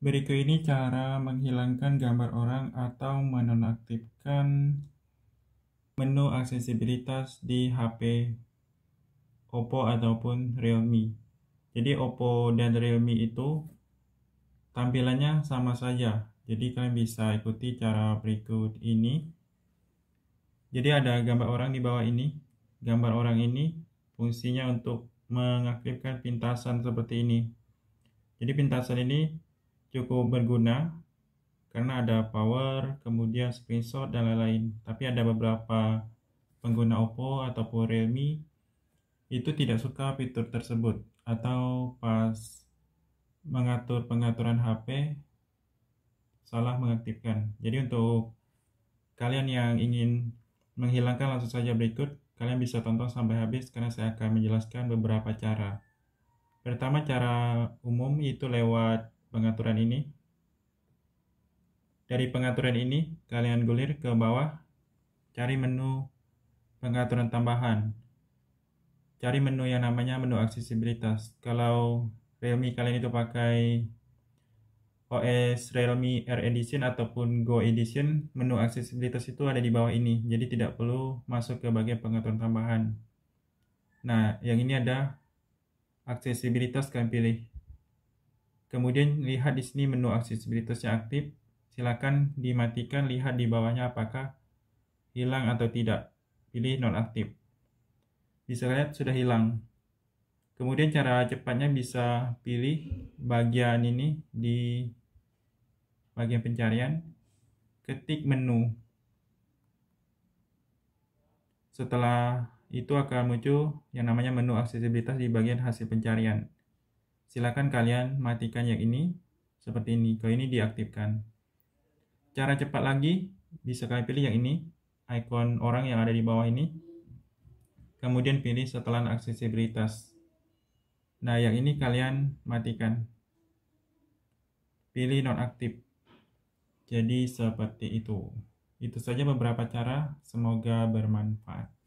Berikut ini cara menghilangkan gambar orang atau menonaktifkan menu aksesibilitas di HP Oppo ataupun Realme. Jadi Oppo dan Realme itu tampilannya sama saja. Jadi kalian bisa ikuti cara berikut ini. Jadi ada gambar orang di bawah ini. Gambar orang ini fungsinya untuk mengaktifkan pintasan seperti ini. Jadi pintasan ini cukup berguna karena ada power, kemudian screenshot dan lain-lain. Tapi ada beberapa pengguna Oppo ataupun Realme itu tidak suka fitur tersebut atau pas mengatur pengaturan HP salah mengaktifkan. Jadi untuk kalian yang ingin menghilangkan langsung saja berikut, kalian bisa tonton sampai habis karena saya akan menjelaskan beberapa cara. Pertama cara umum itu lewat pengaturan ini. Dari pengaturan ini, kalian gulir ke bawah, cari menu pengaturan tambahan. Cari menu yang namanya menu aksesibilitas. Kalau Realme kalian itu pakai OS Realme R Edition ataupun Go Edition, menu aksesibilitas itu ada di bawah ini. Jadi tidak perlu masuk ke bagian pengaturan tambahan. Nah, yang ini ada aksesibilitas kalian pilih. Kemudian lihat di sini menu aksesibilitasnya aktif. Silakan dimatikan, lihat di bawahnya apakah hilang atau tidak. Pilih non aktif. Bisa lihat sudah hilang. Kemudian cara cepatnya bisa pilih bagian ini di bagian pencarian, ketik menu. Setelah itu akan muncul yang namanya menu aksesibilitas di bagian hasil pencarian. Silakan kalian matikan yang ini seperti ini. Kalau ini diaktifkan. Cara cepat lagi bisa kalian pilih yang ini, icon orang yang ada di bawah ini. Kemudian pilih setelan aksesibilitas. Nah, yang ini kalian matikan. Pilih nonaktif. Jadi seperti itu. Itu saja beberapa cara, semoga bermanfaat.